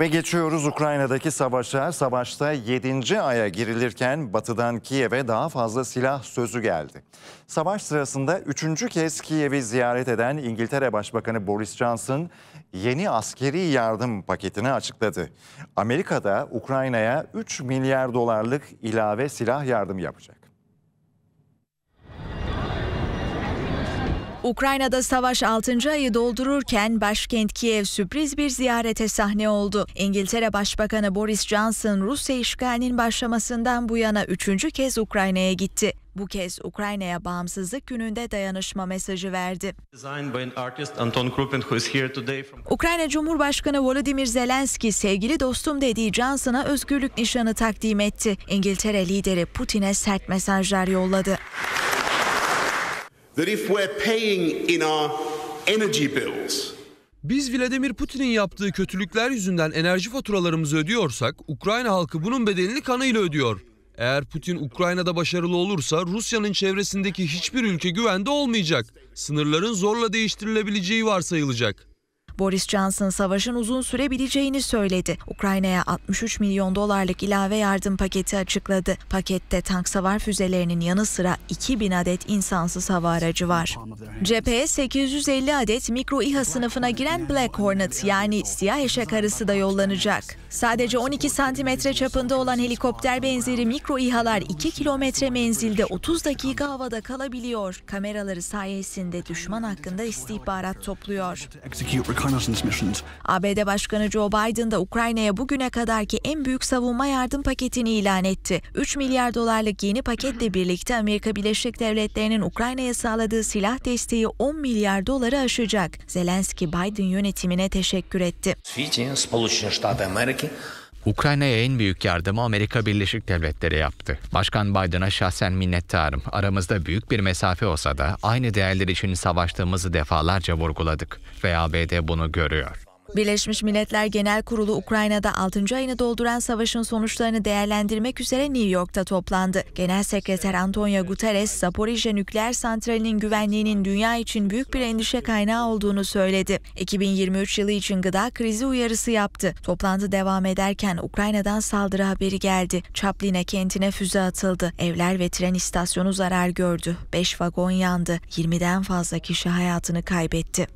Ve geçiyoruz Ukrayna'daki savaşa. Savaşta 7. aya girilirken batıdan Kiev'e daha fazla silah sözü geldi. Savaş sırasında 3. kez Kiev'i ziyaret eden İngiltere Başbakanı Boris Johnson yeni askeri yardım paketini açıkladı. Amerika'da Ukrayna'ya 3 milyar dolarlık ilave silah yardım yapacak. Ukrayna'da savaş 6. ayı doldururken başkent Kiev sürpriz bir ziyarete sahne oldu. İngiltere Başbakanı Boris Johnson Rusya işgalinin başlamasından bu yana 3. kez Ukrayna'ya gitti. Bu kez Ukrayna'ya bağımsızlık gününde dayanışma mesajı verdi. Ukrayna Cumhurbaşkanı Volodymyr Zelenski sevgili dostum dediği Johnson'a özgürlük nişanı takdim etti. İngiltere lideri Putin'e sert mesajlar yolladı that if we're paying in our energy bills biz Vladimir Putin'in yaptığı kötülükler yüzünden enerji faturalarımızı ödüyorsak Ukrayna halkı bunun bedelini kanıyla ödüyor. Eğer Putin Ukrayna'da başarılı olursa Rusya'nın çevresindeki hiçbir ülke güvende olmayacak. Sınırların zorla değiştirilebileceği varsayılacak. Boris Johnson savaşın uzun sürebileceğini söyledi. Ukrayna'ya 63 milyon dolarlık ilave yardım paketi açıkladı. Pakette tank savar füzelerinin yanı sıra 2000 adet insansız hava aracı var. Cepheye 850 adet mikro İHA sınıfına giren Black Hornet yani siyah eşek arısı da yollanacak. Sadece 12 santimetre çapında olan helikopter benzeri mikro İHA'lar 2 kilometre menzilde 30 dakika havada kalabiliyor. Kameraları sayesinde düşman hakkında istihbarat topluyor. ABD Başkanı Joe Biden da Ukrayna'ya bugüne kadarki en büyük savunma yardım paketini ilan etti. 3 milyar dolarlık yeni paketle birlikte Amerika Birleşik Devletleri'nin Ukrayna'ya sağladığı silah desteği 10 milyar doları aşacak. Zelenski Biden yönetimine teşekkür etti. Ukrayna'ya en büyük yardımı Amerika Birleşik Devletleri yaptı. Başkan Biden'a şahsen minnettarım. Aramızda büyük bir mesafe olsa da aynı değerler için savaştığımızı defalarca vurguladık ve ABD bunu görüyor. Birleşmiş Milletler Genel Kurulu Ukrayna'da 6. ayını dolduran savaşın sonuçlarını değerlendirmek üzere New York'ta toplandı. Genel Sekreter Antonio Guterres, Zaporijya nükleer santralinin güvenliğinin dünya için büyük bir endişe kaynağı olduğunu söyledi. 2023 yılı için gıda krizi uyarısı yaptı. Toplantı devam ederken Ukrayna'dan saldırı haberi geldi. Chaplin'e kentine füze atıldı. Evler ve tren istasyonu zarar gördü. 5 vagon yandı. 20'den fazla kişi hayatını kaybetti.